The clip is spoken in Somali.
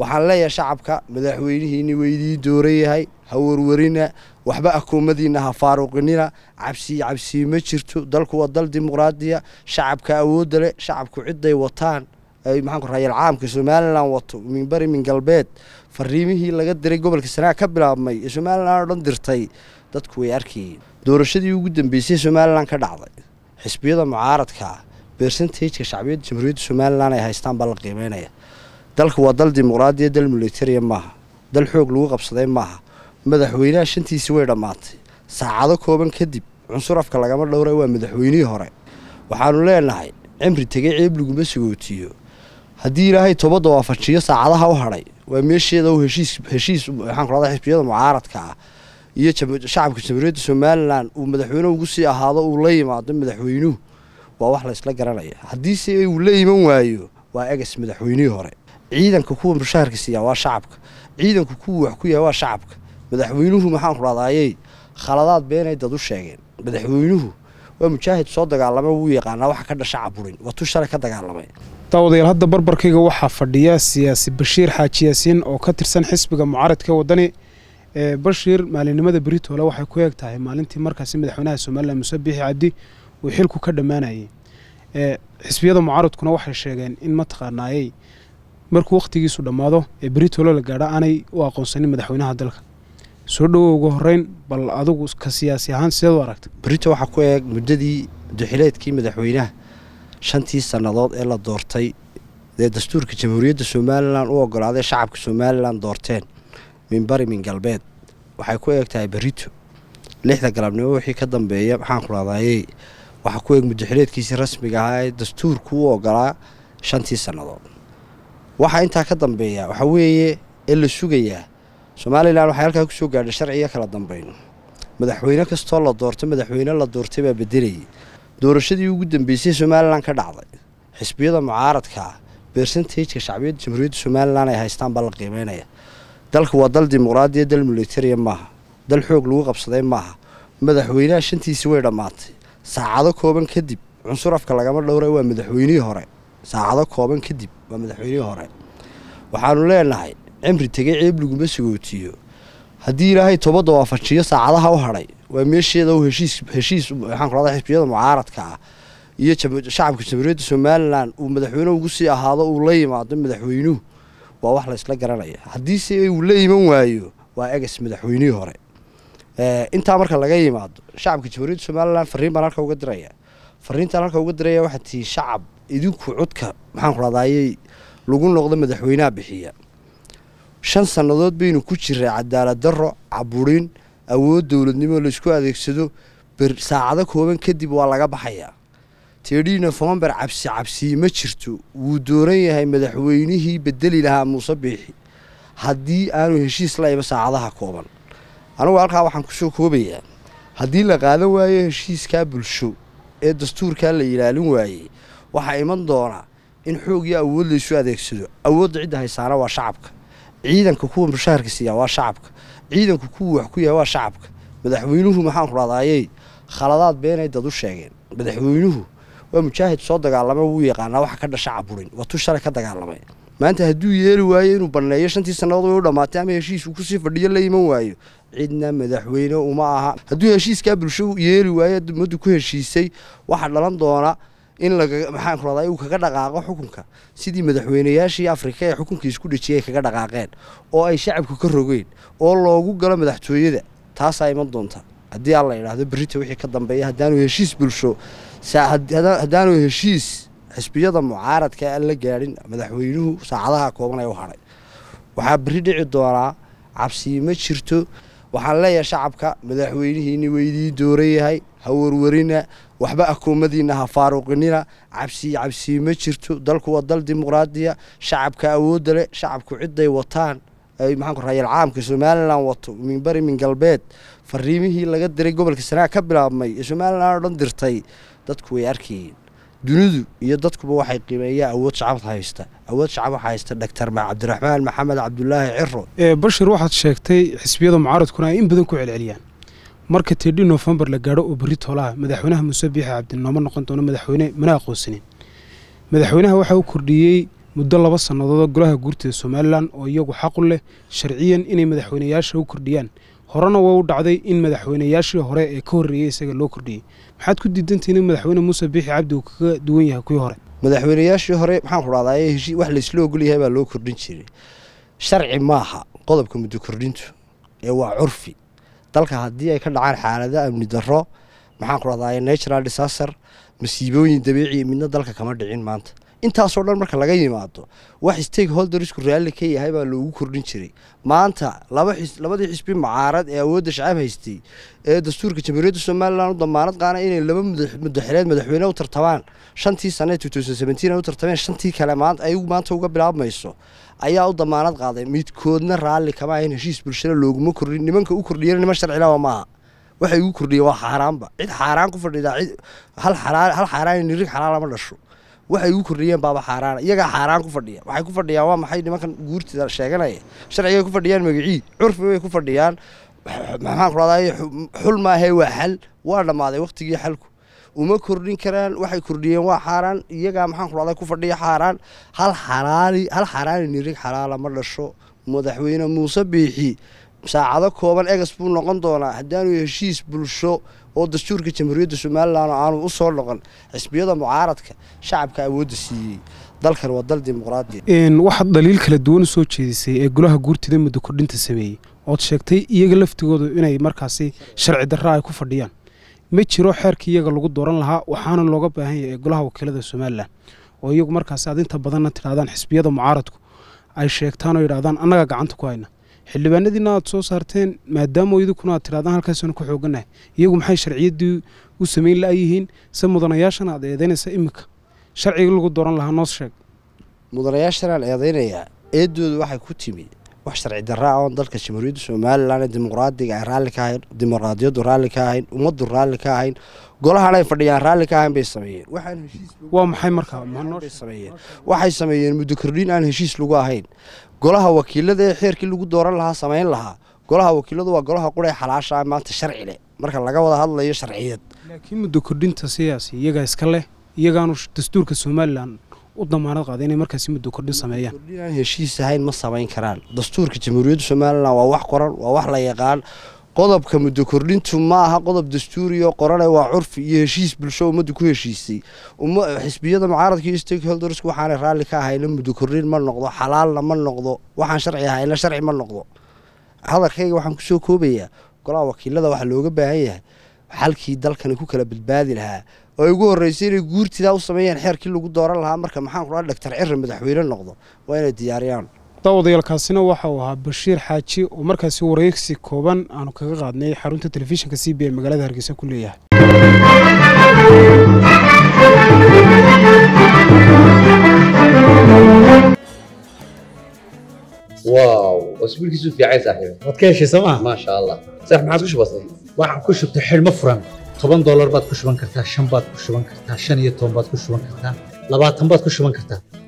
waxaan leeyahay shacabka madaxweynihiini weydii dooranyahay ha warwarina waxba akoomadiina ha faaruqinina cabsi cabsii ma jirto dalku waa dal dimuqraadiya shacabka awoodda leh shacabku ciday wataan maxaan ku rayalcaamka somalilan wato min bari min galbeed fariimihii laga diray gobolka sanaa ka bilaabmay ee somalilan oo dhan dirtay dadku way arkayeen doorashadii ugu dambeysay somalilan ka dhacday xisbiyada mucaaradka bersentageka shacbiyadda jamhuuriyadda somalilan ay haystaan baa la qiimeynaya dalku waa dal dimuqraadiya dal militariya maaha dal xoog lagu qabsaday maaha madaxweynaha shantiisi way dhammaatay saacado kooban kadib cunsur afka lagama dhowra waa madaxweynihii hore waxaanu leenahay cimri tegey ceeb laguma sagootiyo haddii ilaahay toobadda waafajiyo saacadaha u hadhay waa meesheeda u heshiisheshiis waxaan ku rahdaa xisbiyada mucaaradka ah iyo shacabka jamhuuriyadda somalilan uu madaxweyne ugu sii ahaado uu la yimaado madaxweynuhu waa wax laysla ysla garanaya haddiise uu la iman waayo waa egas madaxweynihii hore ciidanka kuwa mushaharka siiyaa waa shacabka ciidanka kuwa wax ku yaha waa shacabka madaxweynuhu maxaanku dhadayey khaladaad beenay dad u sheegeen madaxweynuhu waa mujaahid soo dagaalamay wuu yaqaanaa waxa ka dhashaca burin watuu shalay ka dagaalamay daawadayaal hadda barbarkayga waxaa fadhiya siyaasi bashiir xaaji yaasiin oo ka tirsan xisbiga mucaaradka waddani bashiir maalinimada britoole waxay ku eeg tahay maalintii markaasi madaxweynaha somalilan muse biixi cabdi uu xilku ka dhammaanayay xisbiyada mucaaradkuna waxay sheegeen in mataqaanaayey markuu wakhtigiisu dhammaado ee beritolo la gaadha aanay u aqoonsanin madaxweynaha dalka soo dhowo ugu horeyn bal adigu ka siyaasi ahaan sideed u aragta berito waxaa ku eeg muddadii duxileedkii madaxweynaha shantii sannadood ee la doortay ee dastuurka jamhuuriyadda somalilan u ogolaaday shacabka somalilan doorteen minbari min galbeed waxay ku eeg tahay berito lixda galabnimo wixii ka dambeeya maxaan ku raadaayey waxaa ku eeg muddaxileedkiisii rasmiga ahaa ee dastuurku u ogolaa shantii sannadood waxaa intaa ka dambeeya waxa weeye ee la sugayaa somalilan waxay halkaa kusoo soo gaadhay sharciga kala dambayno madaxweyne kastoo la doortay madaxweyne la doortay baa bedelayay doorashadii ugu dambeysay somalilan ka dhacday xisbiyada mucaaradka ah bersentageka shacbiyadda jamhuuriyadda somalilan ay haystaan baa la qiimeynaya dalku waa dal dimuqraadiya dal militariya maaha dal xoog lagu qabsaday maaha madaxweynaha shantiisi way dhammaatay saacado kooban kadib cunsur afka lagama dhowray waa madaxweynihii hore saacado kooban kadib waa madaxweynihii hore waxaanu leenahay cimri tegey ceeb laguma sagootiyo haddii ilaahay toobadda waafajiyo saacadaha u hadhay waa meesheeda u heshiis xisbiyada mucaaradka ah iyo shacabka jamhuuriyadda somalilan uu madaxweyne ugu sii ahaado uu la yimaado madaxweynuhu waa wax laysla isla garanaya haddiise uu la iman waayo waa eges madaxweynihii hore intaa marka laga yimaado shacabka jamhuuriyadda somalilan fariin baan uga diraya fariintan halka uga diraya waxaa tihi shacab idinku codka maxaan ku lagu noqdo madaxweynaha bixiya shan sannadood baynu ku jiray cadaalad darro caburin awood dowladnimo laysku adeegsado ber saacado kooban kadib waa laga baxayaa teedhii nofembar cabsi cabsii ma jirto wuu dooran yahay madaxweynihii bedeli lahaa muuse biixi haddii aanu heshiis la iba saacadaha kooban anigu halkaa waxaan kusoo koobayaa haddii la qaadan waayo heshiiskaa bulsho ee dastuurkaa la ilaalin waayey waxaa iman doona in xoog iyo awood laysu adeegsado awoodda cidda haysaana waa shacabka ciidanka kuwa mushaharka siiyaa waa shacabka ciidanku kuwuu wax ku yahay waa shacabka madaxweynuhu maxaan ku dhadaayey khaladaad beenay dad u sheegeen madaxweynuhu waa mujaahid soo dagaalamay wuu yaqaanaa waxa ka dhasha caburin waa tu shalay ka dagaalamay maanta hadduu yeeli waayo inuu banneeyo shantii sannadood way u dhammaatay ama heshiisu kusii fadhiyo la iman waayo cidna madaxweyne uma aha hadduu heshiiskaa bulsho yeeli waayo ummaddu ku heshiisay waxaa dhalan doona in maxaanku radaa uu kaga dhaqaaqo xukunka sidii madaxweynayaashii afrika ee xukunka isku dhejiyay ay kaga dhaqaaqeen oo ay shacabku ka rogeen oo loogu galo madaxtooyada taasaa iman doonta haddii aan la idhaahdo berrita wixii ka dambeeya haddaanu heshiis bulsho haddaanu heshiis xisbiyada mucaaradka aan la gaadhin madaxweynuhu saacadaha kooban ee u hadhay waxaa beri dhici doonaa cabsii ma jirto waxaan leeyahay shacabka madaxweynihiinni weydii dooran yahay ha warwarina waxba akuumadiinna ha faaruqinina cabsii cabsii jirto dalku waa dal dimuqraadiya shacabka awoodda leh shacabku ciday wataan ay maxaanku raayal caamka somalilan wato min bari min galbeed fariimihii laga diray gobolka sanaa ka bilaabmay somalilan oo dhan dirtay dadku way arkayeen dunidu iyo dadkuba waxay qiimeeyaa awood shacabad haysta awood shacab haysta dhaktar cabdiraxmaan maxamed cabdulaahi ciro bashir waxaad sheegtay xisbiyada mucaaradkuna ay in badan ku celceliyaan marka tedhi noofembar la gaadho oo berri toolaha madaxweynaha muuse biixi cabdinooma noqon doono madaxweyne mana aqoonsanin madaxweynaha waxaa u kordhiyey muddo laba sannadood golaha guurtida somalilan oo iyagu xaqu leh sharciyan inay madaxweynayaasha u kordhiyaan horena waa u dhacday in madaxweynayaashii hore ee ka horreeyey isaga loo kordhiyey maxaad ku diidantihin in madaxweyne muuse biixi cabdi uu kaga duwan yahay kuwii hore madaxweyneyaashii hore maxaan ku dhahdaa heshii wax laysloo ogolyahay baa loo kordhin jiray sharci maaha qodobka muddo kordhintu ee waa curfi dalka haddii ay ka dhacaan xaalada amni darro maxaan ku dhahdaa natural disaster masiibooyin dabiiciya midna dalka kama dhicin maanta intaasoo dhan marka laga yimaado wax stake stakeholdersku raalli ka yahay baa loogu kordhin jiray maanta labadii xisbi macaarad ee awoodda shacab haystay ee dastuurka jamhuuriyadda somalilan u damaanad qaana inay laba mudaxileed madaxweyne u tartamaan shantii sane u tartameen shantii kale ayagu maanta uga bilaabmayso ayaa u damaanad qaaday midkoodna raalli kama ahayn heshiis bulshada looguma kordhin nimanka u kordhiyana niman sharcilawa maaha waxay ugu kordhiyeen waa xaaraanba cid xaaraan ku fadhidaa hal xaaraan nirig xalaala dhasho waxay ugu kordhiyeen baaba xaaraana iyagaa xaaraan ku fadhiya waxay ku fadhiyaan waa maxay nimankan guurtida sheeganaya sharcigay ku fadhiyaan magicii curfi way ku fadhiyaan maxaan kudhahday xul maahae waa xal waa dhammaaday wakhtigii xalku uma kordhin karaan waxay kordhiyeen waa xaaraan iyagaa maxaan kudhahday ku fadhiya xaaraan hal xaraali hal xaaraani nirig xalaala ma dhasho madaxweyne muuse biixi saacado kooban egas buu noqon doonaa haddaanu heshiis bulsho oo dastuurka jamhuuriyadda somalilan aanu u soo noqon xisbiyada mucaaradka shacabka awoodda siiyey dalkan waa dal dimuqraadi waxaad dhaliil kala duwan usoo jeedisay ee golaha guurtida muddo kordhinta sameeyey ood sheegtay iyaga laftigoodu inay markaasi sharci darra ay ku fadhiyaan ma jiro xeerkii iyaga lagu dooran lahaa waxaana looga baahan yahay ee golaha wakiilada somalilan oo iyagu markaasi aad inta badanna tidhahdaan xisbiyada mucaaradku ay sheegtaan oo yidhahdaan annagaa gacanta ku hayna xildhibaanadiina aada soo saarteen maadaama idikuna aad tiraadaan halkaasanu ku xoogannahay iyagu maxay sharciyaddii u samayn yihiin se mudanayaashana aad eedaynaysa iminka sharcigii lagu dooran lahaa noos sheeg mudanayaashan aan eedaynayaa eedooda waxay ku timid wax sharci daraa ah oon dalka jamhuuriyadda somalilan dimuqraadiga ay raalli ka ahayn dimuqraadiyaddu raalli ka ahayn ummaddu raalli ka ahayn golahan ay fadhiyaan raalli ka ahayn bay sameeyeen waa maxay markaasameeyeen waxay sameeyeen muddo aan heshiis lagu ahayn golaha wakiilada ee xeerkii lagu dooran lahaa samayn lahaa golaha wakiiladu waa golaha qura ee xalaasha ah, maanta sharci leh marka laga wada hadlayo sharciyad laakiin muddo siyaasi iyagaa iska leh iyagaanu dastuurka somalilan u damaanad qaada inay markaasi muddo kordhin sameeyaan heshiis ahayn ma samayn karaan dastuurka jamhuuriyadda somalilan waa wax qoran waa wax la yaqaan qodobka muddo kordhintu ma aha qodob dastuuriyo qorane waa curfi iyo heshiis bulsho ummaddu ku heshiisay xisbiyada mucaaradka iyo stakeholdersku waxaanay raalli ka ahayna muddo kordhin ma noqdo xalaalna ma noqdo waxaan sharci ahayna sharci ma noqdo hadalkayga waxaan kusoo koobayaa golaha wakiilada waxaa looga baahan yahay xalkii dalkani ku kala badbaadi lahaa oo ay ugu horreysay inay guurtidaa u sameeyaan xeerkii lagu dooran lahaa marka maxaan kudhaa dhaktar cirri madaxweyne noqdo waa inay diyaariyaan daawadayaalkaasina waxa uu ahaa bashiir xaaji oo markaasi wareegsi kooban aanu kaga qaadnay xarunta telefishinka c b a magaalada hargeysa ku leeyahay waa cusbigiisu fiicay saaxiib waad ka heshay soomaa maasha allah saaxiib maxaad ku shubatay waxaan ku shubtay xidhmo furan toban doolar baad ku shuban kartaa shan baad ku shuban kartaa shan iyo toban baad ku shuban kartaa labaatan baad ku shuban kartaa